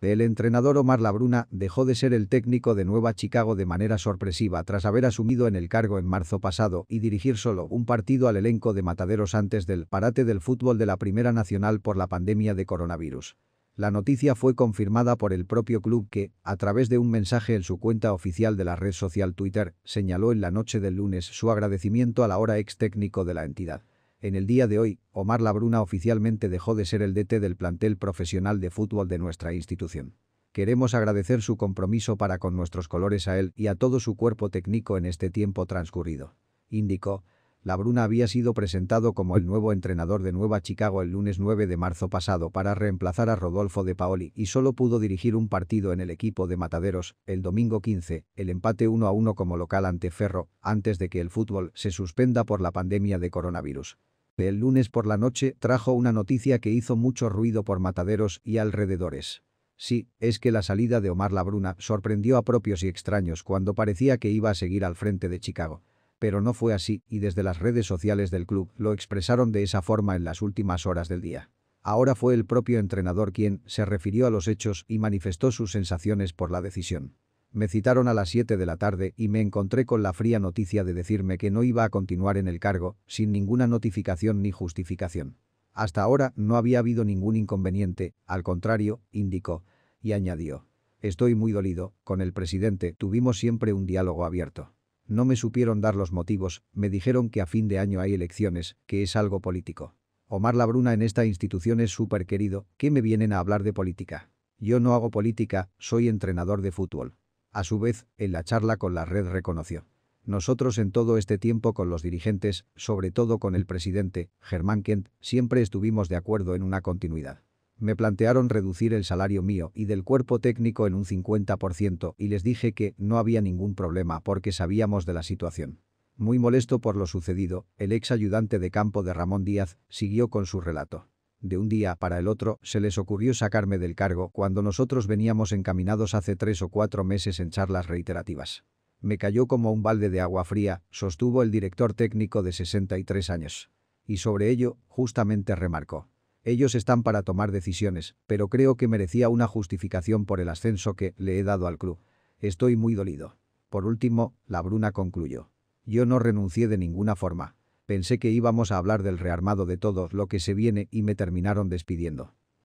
El entrenador Omar Labruna dejó de ser el técnico de Nueva Chicago de manera sorpresiva tras haber asumido en el cargo en marzo pasado y dirigir solo un partido al elenco de mataderos antes del parate del fútbol de la Primera Nacional por la pandemia de coronavirus. La noticia fue confirmada por el propio club que, a través de un mensaje en su cuenta oficial de la red social Twitter, señaló en la noche del lunes su agradecimiento a la hora ex técnico de la entidad. En el día de hoy, Omar Labruna oficialmente dejó de ser el DT del plantel profesional de fútbol de nuestra institución. Queremos agradecer su compromiso para con nuestros colores a él y a todo su cuerpo técnico en este tiempo transcurrido. Indicó, Labruna había sido presentado como el nuevo entrenador de Nueva Chicago el lunes 9 de marzo pasado para reemplazar a Rodolfo de Paoli y solo pudo dirigir un partido en el equipo de Mataderos, el domingo 15, el empate 1 a 1 como local ante Ferro, antes de que el fútbol se suspenda por la pandemia de coronavirus. El lunes por la noche trajo una noticia que hizo mucho ruido por mataderos y alrededores. Sí, es que la salida de Omar Labruna sorprendió a propios y extraños cuando parecía que iba a seguir al frente de Chicago. Pero no fue así y desde las redes sociales del club lo expresaron de esa forma en las últimas horas del día. Ahora fue el propio entrenador quien se refirió a los hechos y manifestó sus sensaciones por la decisión. Me citaron a las 7 de la tarde y me encontré con la fría noticia de decirme que no iba a continuar en el cargo, sin ninguna notificación ni justificación. Hasta ahora no había habido ningún inconveniente, al contrario, indicó, y añadió. Estoy muy dolido, con el presidente tuvimos siempre un diálogo abierto. No me supieron dar los motivos, me dijeron que a fin de año hay elecciones, que es algo político. Omar Labruna en esta institución es súper querido, ¿qué me vienen a hablar de política? Yo no hago política, soy entrenador de fútbol. A su vez, en la charla con la red reconoció. Nosotros en todo este tiempo con los dirigentes, sobre todo con el presidente, Germán Kent, siempre estuvimos de acuerdo en una continuidad. Me plantearon reducir el salario mío y del cuerpo técnico en un 50% y les dije que no había ningún problema porque sabíamos de la situación. Muy molesto por lo sucedido, el ex ayudante de campo de Ramón Díaz siguió con su relato. De un día para el otro, se les ocurrió sacarme del cargo cuando nosotros veníamos encaminados hace tres o cuatro meses en charlas reiterativas. Me cayó como un balde de agua fría, sostuvo el director técnico de 63 años. Y sobre ello, justamente remarcó. Ellos están para tomar decisiones, pero creo que merecía una justificación por el ascenso que le he dado al club. Estoy muy dolido. Por último, la Bruna concluyó. Yo no renuncié de ninguna forma. Pensé que íbamos a hablar del rearmado de todo lo que se viene y me terminaron despidiendo.